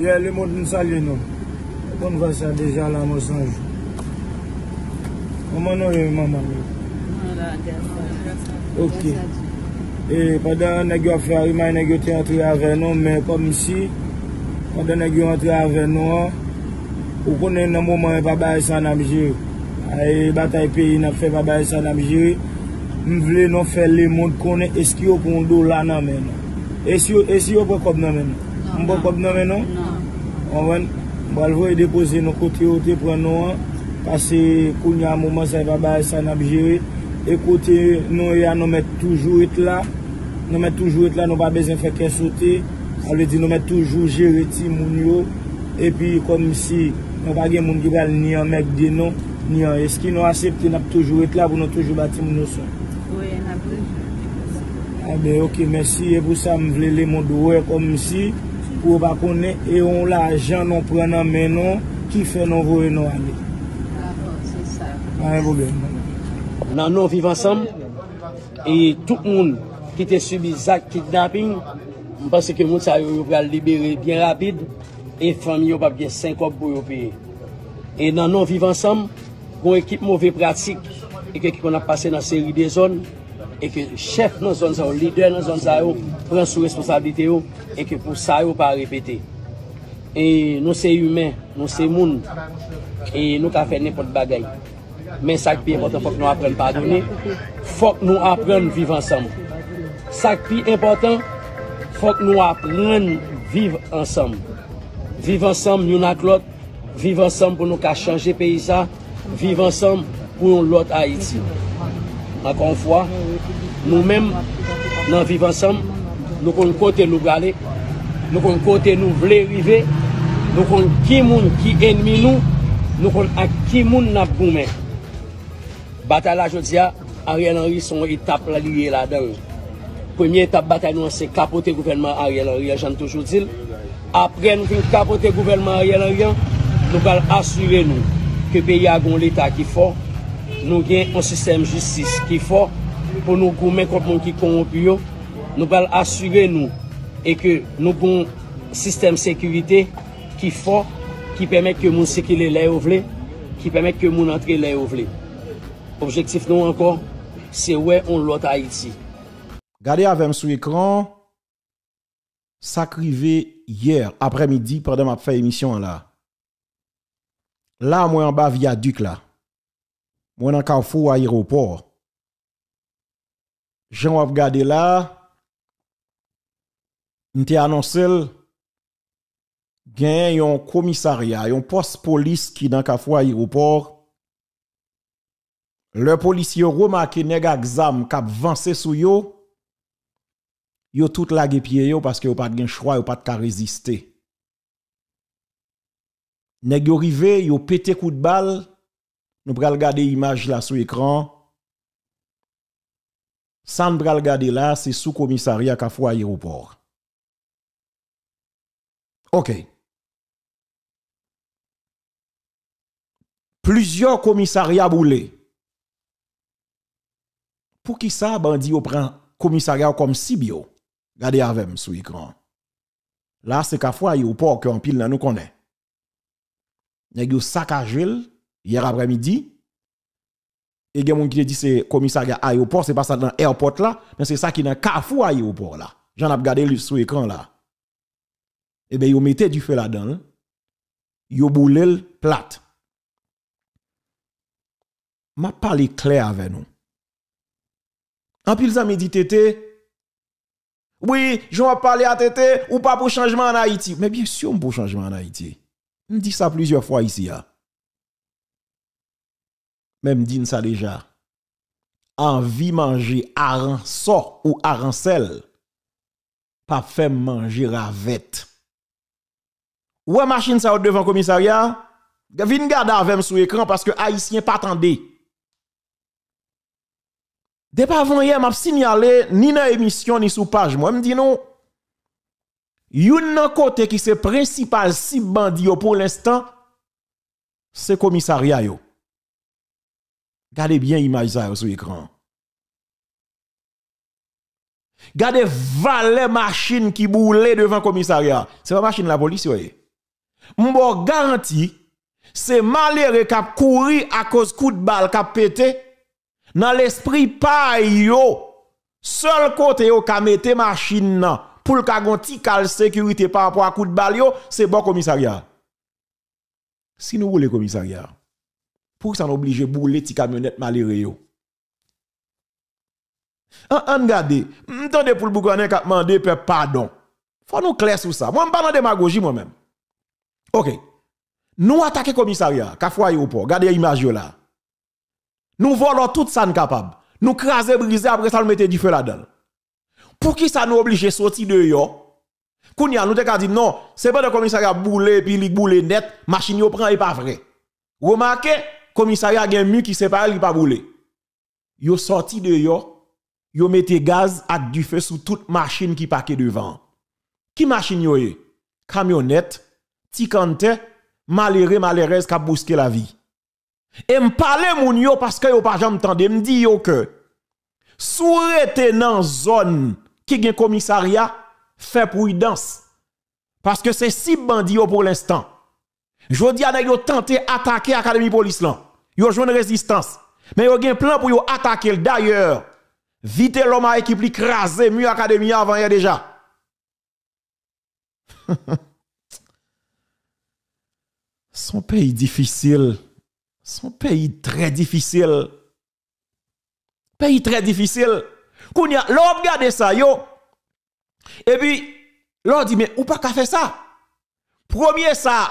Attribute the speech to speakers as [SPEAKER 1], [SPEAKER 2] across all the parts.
[SPEAKER 1] Ye, li moun moun salye nou. Kon vasa deja la monsanjou. Moun moun nou yon eh, maman moun? Moun la, deyansanjou. Ok. Bon e, padan nè gyo aferi, moun nè gyo teyantri avè nou, mè kom si, padan nè gyo antri avè nou an, ou konnen nan moun moun yon babay sanamjou. Ay batay peyi nan fe babay sanamjou, moun vle nou fè li moun konnen eski yo kon do lanamè nou. Esi yo pou kob nanmen nou? Moun pou kob nanmen nou? Non. Anwen, balvo e depoze nou kote ou te pren nou an. Pase kou nyo an mouman sa eva ba esan ap jere. E kote nou e an nou met toujou et la. Nou met toujou et la nou pa bezan fekè sote. Alwè di nou met toujou jere ti moun yo. E pi kon msi, nou pa gen moun di gal ni an mek de nou. Ni an eski nou asepte nap toujou et la pou nou toujou bat ti moun yo son.
[SPEAKER 2] Ouye, nap toujou et
[SPEAKER 1] la. Ah A be ok, mersi. E pou sa mwen vlele moun douwe kon msi. ou ba konen e yon la jan nou prenan menon ki fe nou vore nou ane. A,
[SPEAKER 2] bon, se sa. A, en vou gen. Nan nou viv ansam, e tout moun ki te subi zak kidnapping, mpase ke moun sa yon yon pra libere bien rabid, e fami yon pa biye 5 op bou yon peye. E nan nou viv ansam, goun ekip mouve pratik, e ke ki kon ap pase nan seri de zon, E ke chef nou zon zan ou, lider nou zon zan ou Pren sou responsabilite ou E ke pou sa ou pa repete E nou se yume, nou se moun E nou ka fè nipot bagay Men sak pi important fok nou apren padouni Fok nou apren viv ansam Sak pi important Fok nou apren viv ansam Viv ansam nou nak lot Viv ansam pou nou ka chanje pe isa Viv ansam pou nou lot ha iti Ankon fwa, nou men, nan viv ansam, nou kon kote nou gale, nou kon kote nou vle rive, nou kon ki moun ki ennmi nou, nou kon ak ki moun nap goumen. Batal la jodia, Aryan Anri son etap la liye la den. Premier etap batal nou anse kapote gouvenman Aryan Anri, anjan tou jodil. Apre nou kon kapote gouvenman Aryan Anri, nou kal asure nou ke beya gon lita ki fwa. Nou gen yon sistem justice ki fwa pou nou kon men kont moun ki kon wop yo. Nou bal asyre nou e ke nou kon sistem sekurite ki fwa ki pwemek ke moun sekile lè ou vle, ki pwemek ke moun antre lè ou vle. Objektif nou ankon, se wè on lwot a iti.
[SPEAKER 3] Gade avèm sou ekran, sa krive yèr apre midi pwede m ap fè emisyon an la. La mwen an bav yaduk la. moi dans Carrefour l'aéroport Jean a regardé là, m'était annoncé avait un commissariat, un poste police qui dans Carrefour aéroport. Le policier remarqué nèg exam cap avancé sou yo. Yo tout la pied yo parce que yo pas de choix, yo pas de ka résister. Nèg yo rivé, yo pété coup de balle. Nous allons regarder l'image là sur l'écran. Ça, nous regarder là, c'est sous-commissariat kafou Aéroport. OK. Plusieurs commissariats boulés. Pour qui ça, bandi au prend commissariat comme Sibio? Regardez avec moi sur l'écran. Là, c'est kafou Aéroport en pile là nous connaît. Nèg yo hier après-midi. Et il y a quelqu'un qui a dit c'est commissariat l'aéroport, c'est pas ça dans l'aéroport là, mais c'est ça qui est dans carrefour l'aéroport là. J'en ai regardé sur l'écran là. Eh bien, ils mettaient du feu là-dedans. Hein. Ils boulaient plate. M'a parlé clair avec nous. En plus, ils dit, « médité. Oui, je vais parler à tété ou pas pour changement en Haïti. Mais bien sûr, pour changement en Haïti. Je dis ça plusieurs fois ici. Là. Hein même dit ça déjà. Envie manger sort ou arancel, pas faire manger ravette. la machine ça devant commissariat, vin garder avec sur écran parce que haïtien pas Dès pas avant hier, m'a signalé ni dans émission ni sous page. Moi, me dis non. Youn nan côté qui c'est principal si yo pour l'instant, c'est commissariat yo. Gardez bien l'image ça sur l'écran. Gardez valet machine qui boule devant le commissariat. C'est pas machine la police, voyez. vous garanti, c'est malheureux qui a couru à cause coup de balle qui a pété. Dans l'esprit pas yo, seul côté yo mis la machine pour le petit cal sécurité par rapport à coup de balle c'est bon commissariat. Si nous voulons commissariat, pour nous obliger bouler ti camionnette malheureux. En regardez, m'tendez pour le bougonais qui a demandé pardon. Faut nous clair sur ça. Moi, je pas de démagogie moi-même. OK. Nous attaquons le commissariat, au port. regardez l'image là. Nous volons tout ça capable. Nous craser, briser, après ça nous mettons du feu là-dedans. Pour qui ça nous oblige à sortir de y Kounia, nous te dit non, c'est pas le commissariat boulé, puis il boulé net, machine yo prend et pas vrai. Remarquez, commissariat a un mur qui sépare, il pas brûlé. Yo sorti de yo, yo mettez gaz à du feu sur toute machine qui paquait devant. Qui machine yo est? Camionnette, ticante, malheureux, malheureuse qui a bousqué la vie. Et me parle moun yo parce que yo pas jamais entendu, me dit yo que êtes dans zone qui gen commissariat fait prudence parce que c'est si bandit pour l'instant Jodi a yo tenté attaquer l'académie police là. Yo joué une résistance. Mais yo un plan pour yo attaquer d'ailleurs. Vite l'homme à équipe li crasé mieux académie avant hier déjà. Son pays difficile. Son pays très difficile. Pays très difficile. L'homme l'homme regarde ça, yo. Et puis, l'homme dit, mais ou pas qu'a faire ça? Premier ça,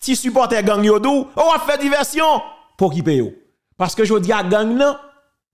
[SPEAKER 3] si supporter gang yodou, dou, on va faire diversion pour qui paye Parce que je dis à gang nan,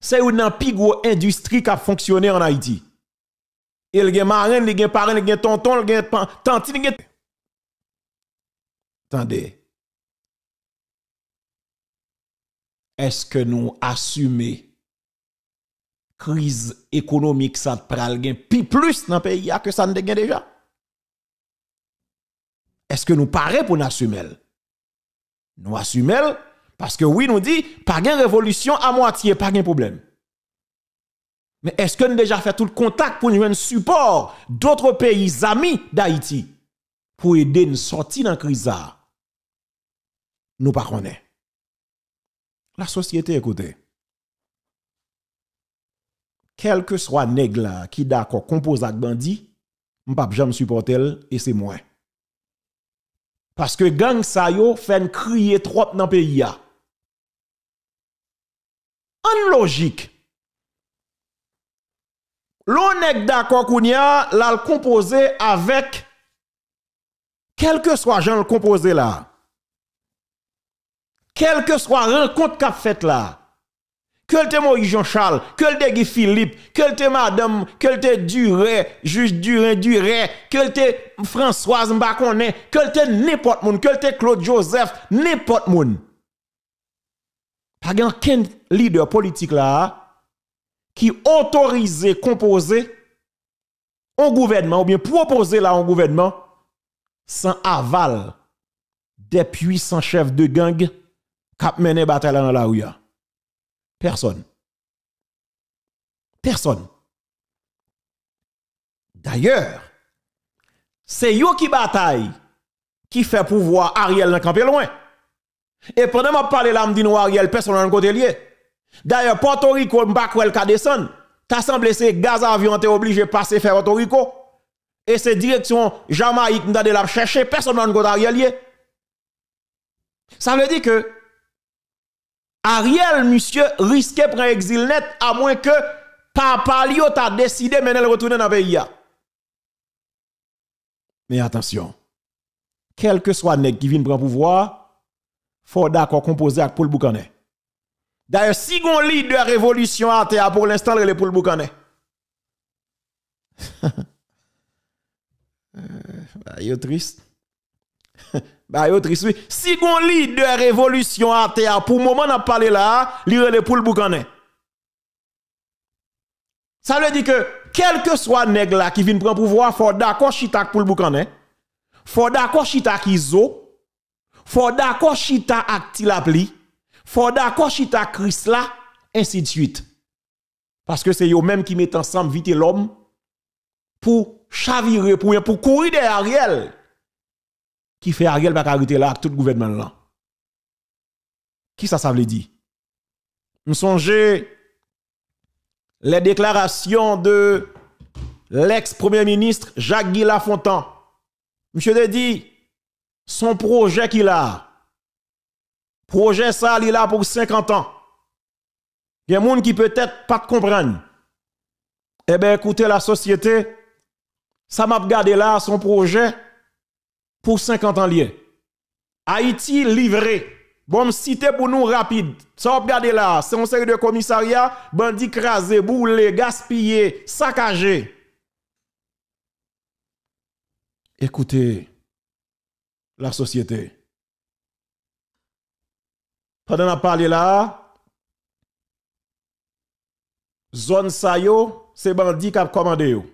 [SPEAKER 3] c'est une pigou industrie qui a fonctionné en Haïti. Il y a marin, il y a parent, il y a tonton, il y a tante, Attendez. Est-ce que nous assumons crise économique ça pral plus dans le pays que ça ne gen déjà? est-ce que nous parions pour nous assumer Nous assumer parce que oui, nous dit, pas de révolution à moitié, pas de problème. Mais est-ce que nous déjà fait tout le contact pour nous un support d'autres pays amis d'Haïti pour aider nous sortir dans la crise Nous pas La société, écoutez, quel que soit nègre qui d'accord compose avec bandit, je ne pas jamais supporter et c'est moi. Parce que gang Sayo yo fait crier trop dans le pays. En logique, l'on est d'accord qu'on l'a composé avec quel que soit genre le composé là, Quel que soit rencontre qu'a fait là, que te Maurice Jean-Charles, que te Guy Philippe, que te Madame, que te Duré, juste Duré, Duré, que te Françoise Mbakone, que te n'importe moun, que te Claude Joseph, n'importe moun. Pas grand-quel leader politique là qui autorise composer un gouvernement ou bien proposer là un gouvernement sans aval des puissants chefs de gang qui la bataille dans la rue. Personne. Personne. D'ailleurs, c'est eux qui bataille qui fait pouvoir Ariel dans campé loin. Et pendant que je parle là, je dis Ariel, personne n'a côté lié. D'ailleurs, Porto Rico, Mbakwel Kadesan, t'as semblé c'est gaz avion, t'es obligé de passer faire Porto Rico. Et c'est direction Jamaïque, m'dade de la chercher, personne n'a côté Ariel lié. Ça veut dire que Ariel, monsieur, risquait prendre exil net à moins que papa Lio t'a décidé de retourner dans le pays. Mais attention, quel que soit nèg qui vient prendre pouvoir, faut d'accord composer avec Paul Boucanet. D'ailleurs, si on lit de la révolution à pour l'instant, il est Paul Boucanet. Euh, bah, il est triste. bah yo triste Si gon leader révolution à terre pour le moment n'a parlé là, li les pour le Ça veut dire que quel que soit nèg là qui vient prendre pouvoir, faut d'accord chita pour le Il Faut d'accord chita kizo. Faut d'accord chita Il Faut d'accord chita Chris là ainsi de suite. Parce que c'est eux même qui mettent ensemble vite l'homme pour chavirer pour pour courir derrière Ariel qui fait Ariel pas arrêter là tout le gouvernement là. Qui ça ça veut dire Nous songez les déclarations de l'ex-premier ministre Jacques-Guy Lafontaine. Monsieur dit son projet qu'il a projet ça il a pour 50 ans. Il y a des gens qui peut-être pas comprendre. Eh bien, écoutez, la société, ça m'a regardé là, son projet, pour 50 ans lien. Haïti livré. Bon, cité pour nous rapide. Ça, regardez là. C'est un série de commissariat. Bandits crasés, boulés, gaspillés, saccagés. Écoutez, la société. Pendant la parler là, zone sa yo, c'est bandit qui a commandé yo.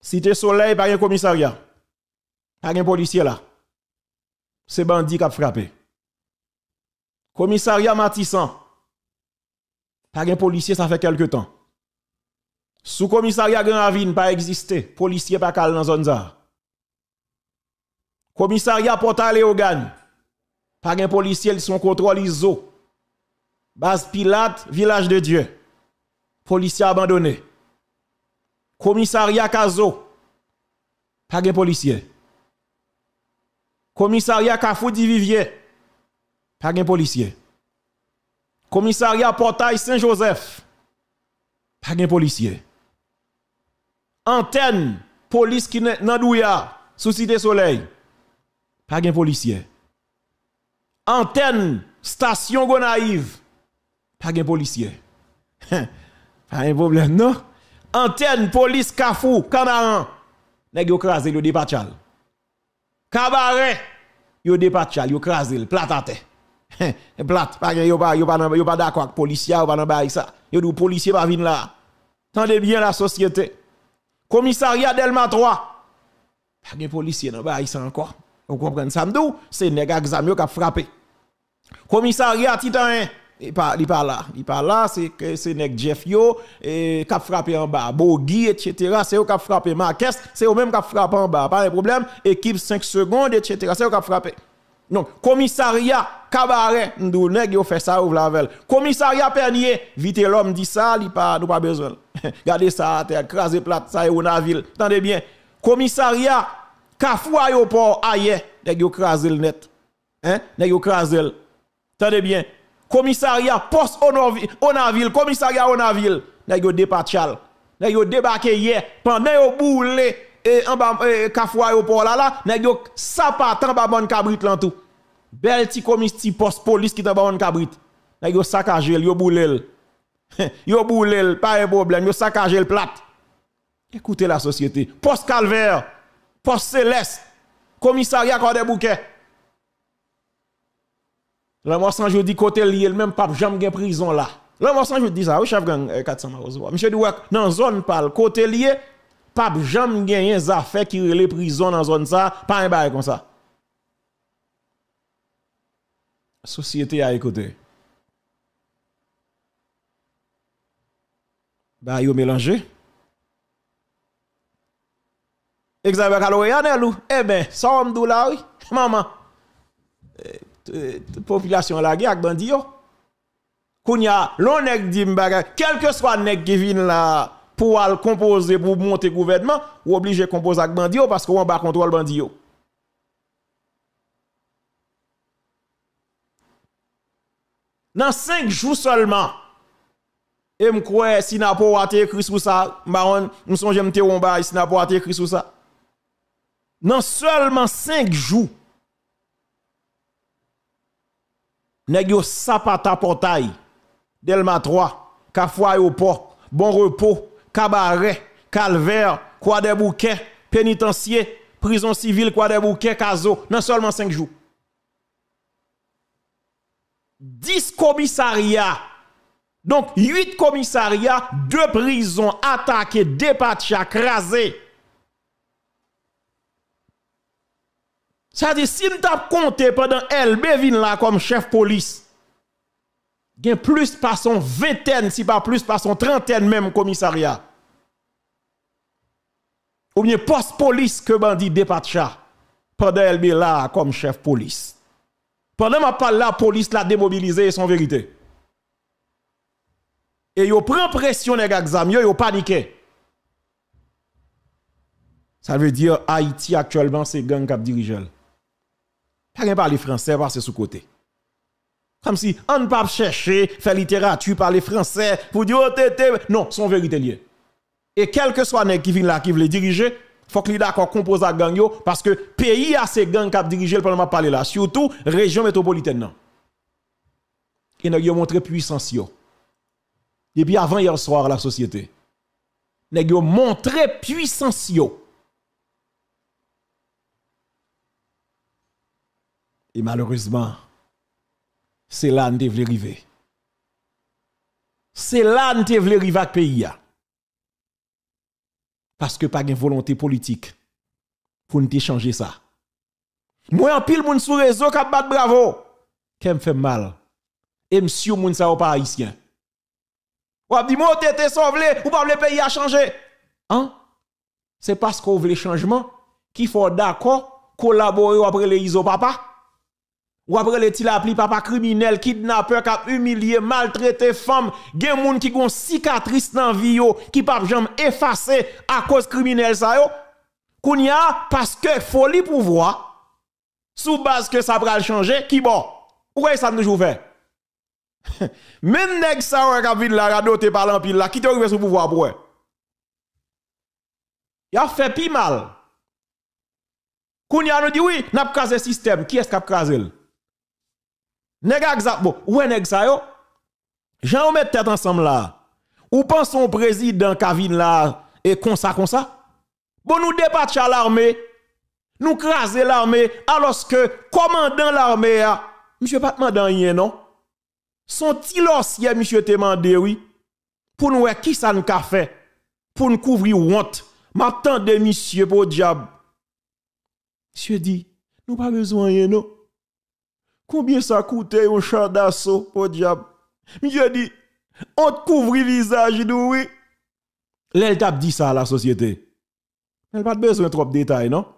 [SPEAKER 3] Cité soleil, par un commissariat. Pas un policier là. C'est bandit qui a frappé. Commissariat Matissan. Pas un policier, ça fait quelque temps. Sous commissariat Grand pas existé. Policier pas calme dans zone Commissariat Portal et Ogan. Pas un policier, ils sont contrôlés ISO. Base Pilate, village de Dieu. Policier abandonné. Commissariat Kazo. Pas un policier. Commissariat cafou Vivier, pas de policier. Commissariat Portail Saint-Joseph, pas de policier. Antenne, police qui n'a douya, Société Soleil, pas de policier. Antenne, station Gonaïve, pas de policier. pas de problème, non? Antenne, police Kafou, Canaran, nest pas le département. Cabaret. Yo dépatchal, yo krasel, plat à plat, pa yo pa yo pas yo pas d'accord avec policier, yo pas dans ça. Yo dou policier pas vin là. Tendez bien la société. Commissariat Delma 3. Pas de policier dans bail ça encore. Vous comprenez ça m'dou, c'est nèg examen qui a frappé. Commissariat Titan 1 il pas il pas là il pas là c'est que c'est nèg Jeff yo et qui frappé en bas Bogi etc. c'est eux qui frappé Marquez c'est eux même qui frappé en bas pas de problème équipe 5 secondes etc. c'est eux qui frappé donc commissariat cabaret nous nèg yo fait ça ou lavel commissariat Pernier vite l'homme dit ça il pas nous pas besoin regardez ça terre craser plate ça est au ville attendez bien commissariat Kafou aéroport ailleurs nek yo craser le net hein nèg yo craser Tenez bien, commissariat poste Honorville, commissariat Honorville, n'a yo dépatchal. N'a yo débarqué hier pendant yo boule et eh, en bas eh, kafwa yo là là, n'a yo sapatan ba bon cabrit lan tout. Bel ti commissi poste police qui t'en ba bon cabrit. N'a yo saccagé, yo boule. yo le pas un problème, yo saccagé le plat. Écoutez la société, poste calvaire, poste céleste, commissariat des Bouquet. La mort je dis côté lié, même pape, jamais en prison là. La mort je dis ça, oui, chef gang 400 euh, Marozoa. Monsieur Douak, dans zone parle, côté lié, pape, jamais des affaires qui les prison dans zone ça, pas un bail comme ça. Société a écouté. Bah, yo mélangé. Exactement, ou? Eh ben, ça on me là, oui. Maman. Euh, euh, population la guerre avec bandi yo. Kounya, l'on nèg di bagay, quel que soit nèg qui vin la, pour al composer pour monter gouvernement, ou obligé composer avec bandi yo parce qu'on va contrôle bandi yo. Dans 5 jours seulement, et m'koué, si n'a pas été écrit sous ça, m'aon, m'songe te on ba, si n'a pas été écrit sous ça. Dans seulement 5 jours, nèg sapata portail Delma 3 Kafoua au port Bon repos Cabaret Calvaire Quoi des pénitencier prison civile Quoi des bouquets Caso non seulement 5 jours 10 commissariats donc 8 commissariats 2 prisons attaquées. dépatchés crasés Ça dit, si nous avons compté pendant LB là comme chef police, il y plus par son vingtaine, si pas plus par son trentaine même commissariat. Ou bien poste police que bandit dépatcha pendant LB là comme chef police. Pendant ma parle la police la c'est son vérité. Et yo prend pression les exam, yo, yo paniqué. Ça veut dire Haïti actuellement c'est gang qui dirige pas parler français parce que sous côté. Comme si on ne pas chercher faire littérature parler français pour dire oh, non, son vérité lié. Et quel que soit nèg qui vient là qui veut diriger, faut que d'accord compose à gang parce que pays a ces gangs qui dirigé le parlement parler là, surtout région métropolitaine non. Et nèg yo montré puissance yo. Depuis avant hier soir la société. Nèg yo montré puissance Et malheureusement, c'est là que nous arriver. C'est là que nous devons arriver avec le pays. Parce que pas de volonté politique pour nous changer ça. Moi, en pile, moun sur réseau qui bat bravo. Qui me fait mal. Et monsieur, moun sa ou pas haïtien. Ou dit, moi, t'es sauvé, ou pas le pays a changé. Hein? C'est parce qu'on veut le changement qu'il faut d'accord collaborer après les iso papa ou après le a pli papa criminel, kidnappeur, qui humilié, maltraité femme, gen moun qui gon cicatrice dans vie yo, qui pas jamais efface à cause criminel sa yo. Kounya, parce que folie pouvoir, sous base que ça pral changer, qui bon? Pourquoi ça nous fait? Même nèg sa ou kap vide la rado te parlant pile là, qui te rive sous pouvoir pour a fait pi mal. Kounya nous dit oui, n'a pas le système, qui est-ce qui a Nèg bon, ou nèg ça yo. Jean met tête ensemble là. Ou pense son président Kavin là et comme ça comme ça. Bon nous dépatcha l'armée. Nous craser l'armée alors que commandant l'armée a monsieur pas demandé rien non. Son petit monsieur te mandé oui. Pour nous qui ça nous a fait pour nous couvrir honte. de monsieur pour diable. Monsieur dit nous pas besoin rien non. Combien ça coûtait un champ d'assaut au diable? Monsieur dit, on te couvre le visage, oui. L'elle dit ça à la société. Elle n'a pas besoin de trop de détails, non?